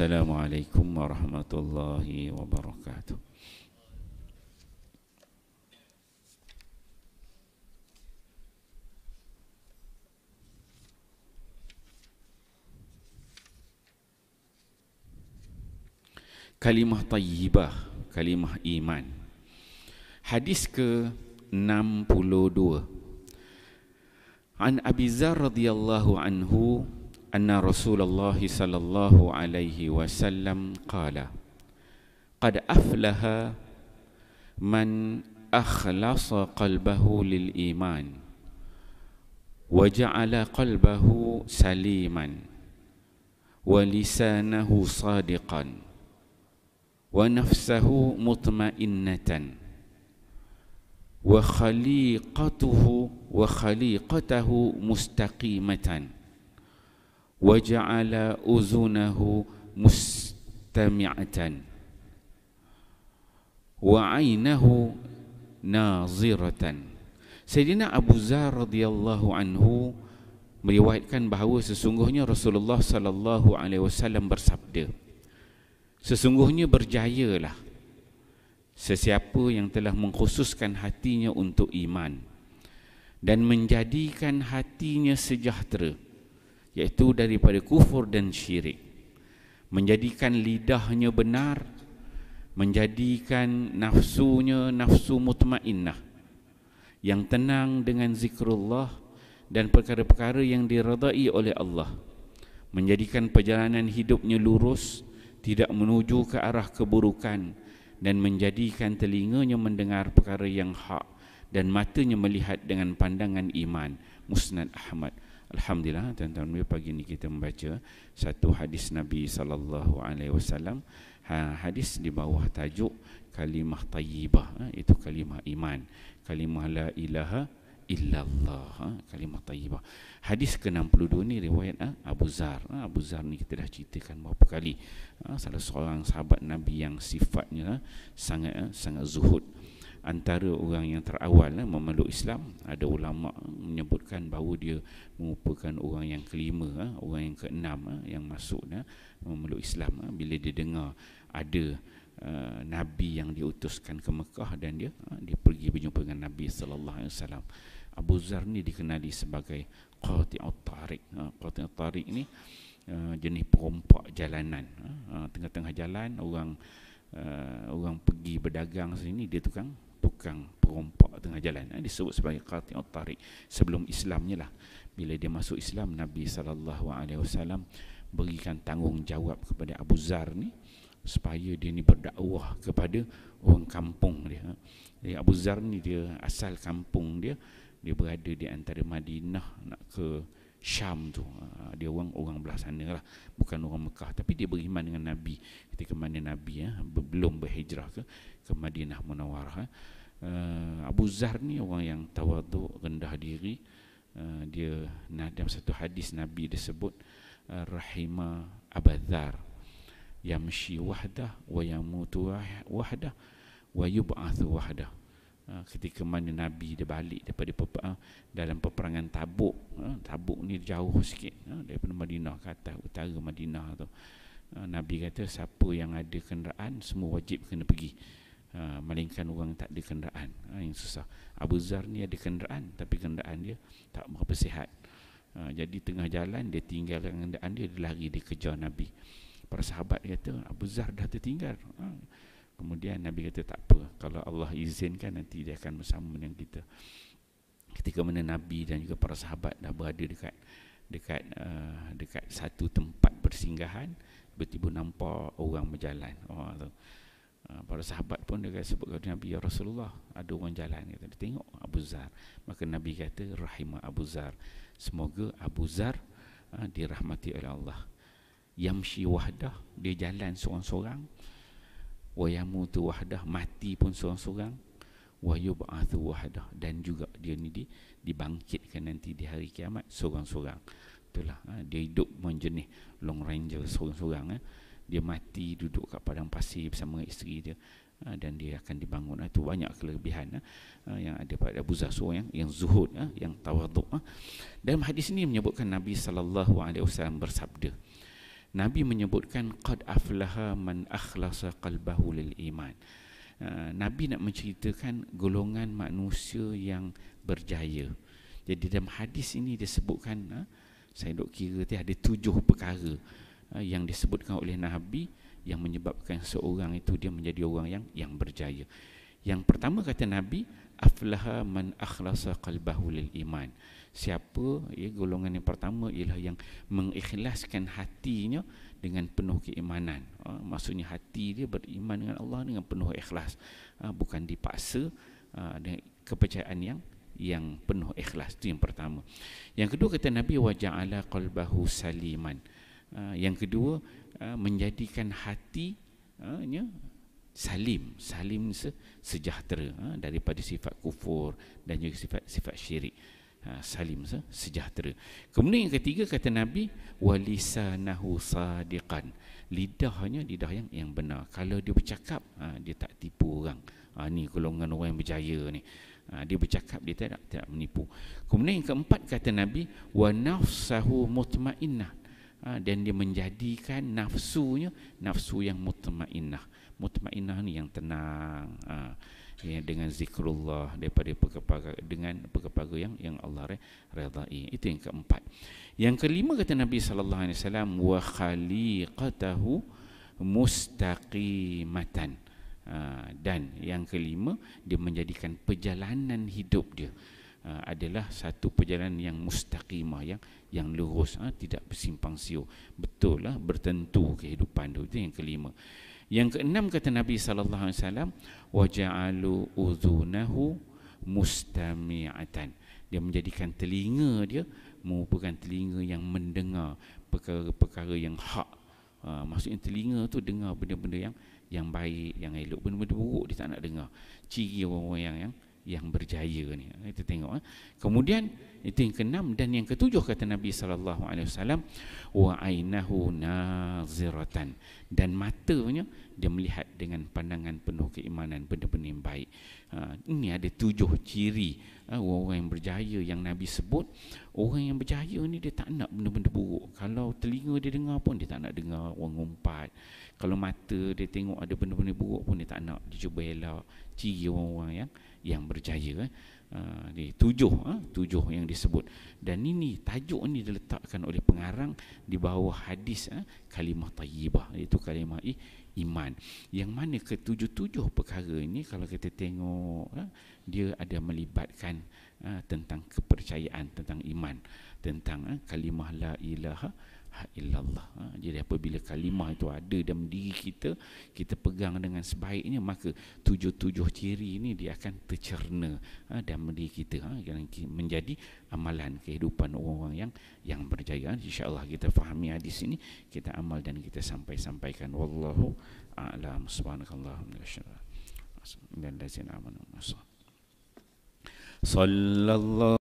Assalamualaikum warahmatullahi wabarakatuh. Kalimah tayyibah, kalimah iman. Hadis ke-62. An Abi Zar radhiyallahu anhu أن رسول الله صلى الله عليه وسلم قال قد أفلح من أخلص قلبه للإيمان وجعل قلبه سليما ولسانه صادقا ونفسه مطمئنة وخليقته وخليقته مستقيمةً وجعل أذنه مستمعة وعينه ناظرة Sayyidina Abu Zar radhiyallahu anhu meriwayatkan bahawa sesungguhnya Rasulullah sallallahu alaihi wasallam bersabda Sesungguhnya berjayalah sesiapa yang telah mengkhususkan hatinya untuk iman dan menjadikan hatinya sejahtera iaitu daripada kufur dan syirik menjadikan lidahnya benar menjadikan nafsunya nafsu mutmainnah yang tenang dengan zikrullah dan perkara-perkara yang diredai oleh Allah menjadikan perjalanan hidupnya lurus tidak menuju ke arah keburukan dan menjadikan telinganya mendengar perkara yang hak dan matanya melihat dengan pandangan iman musnad ahmad Alhamdulillah tuan-tuan pagi ini kita membaca satu hadis Nabi sallallahu alaihi wasallam ha, hadis di bawah tajuk kalimah tayyibah ha, itu kalimah iman kalimah la ilaha illallah ha, kalimah tayyibah hadis ke-62 ni riwayat Abu Zar Abu Zar ni kita dah ceritakan beberapa kali salah seorang sahabat Nabi yang sifatnya sangat sangat zuhud antara orang yang terawal lah, memeluk Islam ada ulama menyebutkan bahawa dia merupakan orang yang kelima eh, orang yang keenam eh, yang masuk memeluk Islam bila dia dengar ada nabi yang diutuskan ke Mekah dan dia dia pergi berjumpa dengan Nabi sallallahu alaihi wasallam Abu Zar ni dikenali sebagai Qati'ut Tariq Qati'ut Tariq ni jenis perompak jalanan tengah-tengah jalan orang Uh, orang pergi berdagang sini dia tukang tukang perompak tengah jalan eh, disebut sebagai qati tariq sebelum Islamnya lah bila dia masuk Islam Nabi SAW berikan tanggungjawab kepada Abu Zar ni supaya dia ni berdakwah kepada orang kampung dia jadi Abu Zar ni dia asal kampung dia dia berada di antara Madinah nak ke Syam tu ha, dia orang orang belah sana lah bukan orang Mekah tapi dia beriman dengan Nabi ketika mana Nabi ya belum berhijrah ke ke Madinah Munawarah ya. Ha. Eh, Abu Zar ni orang yang tawaduk rendah diri eh, dia nah, dalam satu hadis Nabi dia sebut eh, rahima Abu Zar yamshi wahdah wa yamutu wahdah wa yub'athu wahdah Ha, ketika mana Nabi dia balik daripada ha, dalam peperangan Tabuk ha, Tabuk ni jauh sikit daripada Madinah ke atas utara Madinah tu Nabi kata siapa yang ada kenderaan semua wajib kena pergi melainkan orang tak ada kenderaan yang susah Abu Zar ni ada kenderaan tapi kenderaan dia tak berapa sihat jadi tengah jalan dia tinggal kenderaan dia dia lari dia kejar Nabi para sahabat kata Abu Zar dah tertinggal Kemudian Nabi kata tak apa Kalau Allah izinkan nanti dia akan bersama dengan kita Ketika mana Nabi dan juga para sahabat dah berada dekat Dekat uh, dekat satu tempat bersinggahan Tiba-tiba nampak orang berjalan oh, tu. Uh, Para sahabat pun dia sebut kepada Nabi Ya Rasulullah ada orang jalan kata, Dia tengok Abu Zar Maka Nabi kata Rahimah Abu Zar Semoga Abu Zar uh, dirahmati oleh Allah Yamshi wahdah Dia jalan seorang-seorang wa yamutu wahdah mati pun seorang-seorang wa yub'athu wahdah dan juga dia ni di, dibangkitkan nanti di hari kiamat seorang-seorang itulah ha, dia hidup menjenis long range seorang-seorang eh. dia mati duduk kat padang pasir bersama isteri dia ha, dan dia akan dibangun itu ha, banyak kelebihan eh, yang ada pada Abu Zahso yang, yang zuhud eh, yang tawaduk eh. dalam hadis ini menyebutkan Nabi Sallallahu Alaihi Wasallam bersabda Nabi menyebutkan qad aflaha man akhlasa qalbahu lil iman. Uh, Nabi nak menceritakan golongan manusia yang berjaya. Jadi dalam hadis ini dia sebutkan uh, saya dok kira dia ada tujuh perkara uh, yang disebutkan oleh Nabi yang menyebabkan seorang itu dia menjadi orang yang yang berjaya. Yang pertama kata Nabi aflaha man akhlasa qalbahu lil iman siapa ya golongan yang pertama ialah yang mengikhlaskan hatinya dengan penuh keimanan ha, maksudnya hati dia beriman dengan Allah dengan penuh ikhlas ha, bukan dipaksa ha, dengan kepercayaan yang yang penuh ikhlas itu yang pertama yang kedua kata nabi wa ja'ala qalbahu saliman ha, yang kedua ha, menjadikan hati ha, ya, salim salim se- sejahtera ha? daripada sifat kufur dan juga sifat sifat syirik ha? salim se- sejahtera kemudian yang ketiga kata nabi walisanahu sadiqan lidahnya lidah yang yang benar kalau dia bercakap ha, dia tak tipu orang ha, ni golongan orang yang berjaya ni ha, dia bercakap dia tak tak menipu kemudian yang keempat kata nabi wa nafsahu mutmainnah ha, dan dia menjadikan nafsunya nafsu yang mutmainnah mutmainnah ni yang tenang uh, dengan zikrullah daripada pegapaga dengan pegapaga yang yang Allah redai itu yang keempat yang kelima kata Nabi sallallahu alaihi wasallam wa khaliqatahu mustaqimatan uh, dan yang kelima dia menjadikan perjalanan hidup dia Uh, adalah satu perjalanan yang mustaqimah yang yang lurus ha, tidak bersimpang siur betul lah bertentu kehidupan tu itu yang kelima yang keenam kata Nabi sallallahu alaihi wasallam waja'alu udhunahu mustami'atan. Dia menjadikan telinga dia merupakan telinga yang mendengar perkara-perkara yang hak. Ha, maksudnya telinga tu dengar benda-benda yang yang baik, yang elok, benda-benda buruk dia tak nak dengar. Ciri orang-orang yang, yang yang berjaya ni. Ha, kita tengok eh. Kemudian itu yang keenam dan yang ketujuh kata Nabi sallallahu alaihi wasallam wa ainahu naziratan dan matanya dia melihat dengan pandangan penuh keimanan benda-benda yang baik. Ha, ini ada tujuh ciri ha, orang yang berjaya yang Nabi sebut. Orang yang berjaya ni dia tak nak benda-benda buruk. Kalau telinga dia dengar pun dia tak nak dengar orang ngumpat. Kalau mata dia tengok ada benda-benda buruk pun dia tak nak. Dia cuba elak ciri orang-orang yang, yang berjaya eh. ah, di uh, tujuh uh, tujuh yang disebut dan ini tajuk ini diletakkan oleh pengarang di bawah hadis uh, kalimah tayyibah iaitu kalimah i, iman yang mana ketujuh-tujuh perkara ini kalau kita tengok uh, dia ada melibatkan uh, tentang kepercayaan tentang iman tentang uh, kalimah la ilaha ilaha illallah ha, jadi apabila kalimah itu ada dalam diri kita kita pegang dengan sebaiknya maka tujuh-tujuh ciri ini dia akan tercerna ha, dalam diri kita ha, menjadi amalan kehidupan orang-orang yang yang berjaya ha, insyaallah kita fahami hadis ini kita amal dan kita sampai-sampaikan wallahu a'lam subhanakallahumma wa bihamdika asyhadu an la ilaha illa anta astaghfiruka wa atubu ilaik